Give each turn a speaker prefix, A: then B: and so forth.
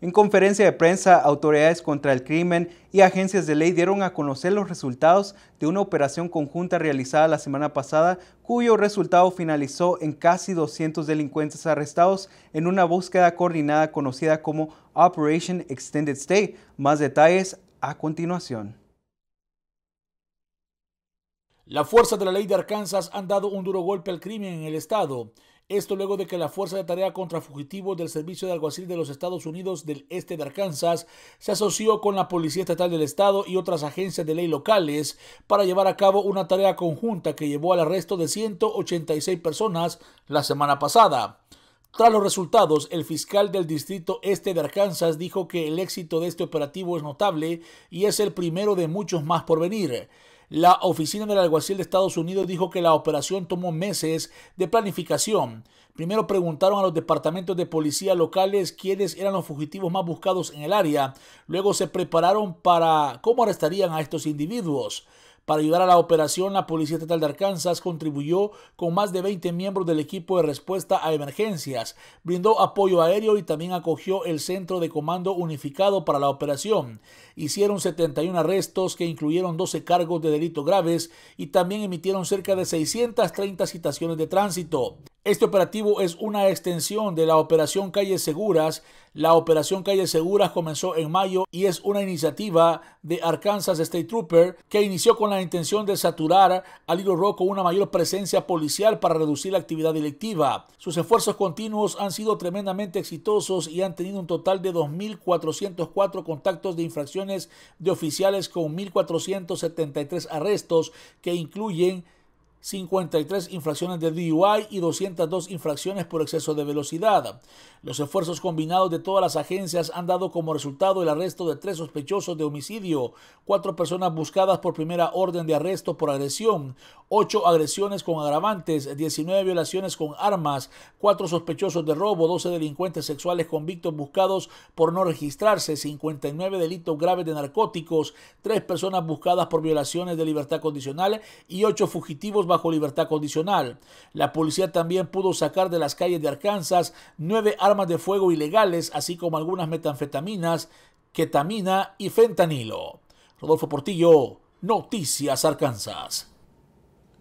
A: En conferencia de prensa, autoridades contra el crimen y agencias de ley dieron a conocer los resultados de una operación conjunta realizada la semana pasada, cuyo resultado finalizó en casi 200 delincuentes arrestados en una búsqueda coordinada conocida como Operation Extended Stay. Más detalles a continuación.
B: La fuerza de la ley de Arkansas han dado un duro golpe al crimen en el estado esto luego de que la Fuerza de Tarea contra Fugitivos del Servicio de Alguacil de los Estados Unidos del Este de Arkansas se asoció con la Policía Estatal del Estado y otras agencias de ley locales para llevar a cabo una tarea conjunta que llevó al arresto de 186 personas la semana pasada. Tras los resultados, el fiscal del Distrito Este de Arkansas dijo que el éxito de este operativo es notable y es el primero de muchos más por venir. La oficina del alguacil de Estados Unidos dijo que la operación tomó meses de planificación. Primero preguntaron a los departamentos de policía locales quiénes eran los fugitivos más buscados en el área. Luego se prepararon para cómo arrestarían a estos individuos. Para ayudar a la operación, la Policía Estatal de Arkansas contribuyó con más de 20 miembros del equipo de respuesta a emergencias, brindó apoyo aéreo y también acogió el Centro de Comando Unificado para la operación. Hicieron 71 arrestos que incluyeron 12 cargos de delito graves y también emitieron cerca de 630 citaciones de tránsito. Este operativo es una extensión de la Operación Calles Seguras. La Operación Calles Seguras comenzó en mayo y es una iniciativa de Arkansas State Trooper que inició con la intención de saturar al Little Rock con una mayor presencia policial para reducir la actividad delictiva. Sus esfuerzos continuos han sido tremendamente exitosos y han tenido un total de 2.404 contactos de infracciones de oficiales con 1.473 arrestos que incluyen 53 infracciones de DUI y 202 infracciones por exceso de velocidad. Los esfuerzos combinados de todas las agencias han dado como resultado el arresto de tres sospechosos de homicidio, cuatro personas buscadas por primera orden de arresto por agresión, ocho agresiones con agravantes, 19 violaciones con armas, cuatro sospechosos de robo, 12 delincuentes sexuales convictos buscados por no registrarse, 59 delitos graves de narcóticos, tres personas buscadas por violaciones de libertad condicional y ocho fugitivos bajo libertad condicional. La policía también pudo sacar de las calles de Arkansas nueve armas de fuego ilegales, así como algunas metanfetaminas, ketamina y fentanilo. Rodolfo Portillo, Noticias Arkansas.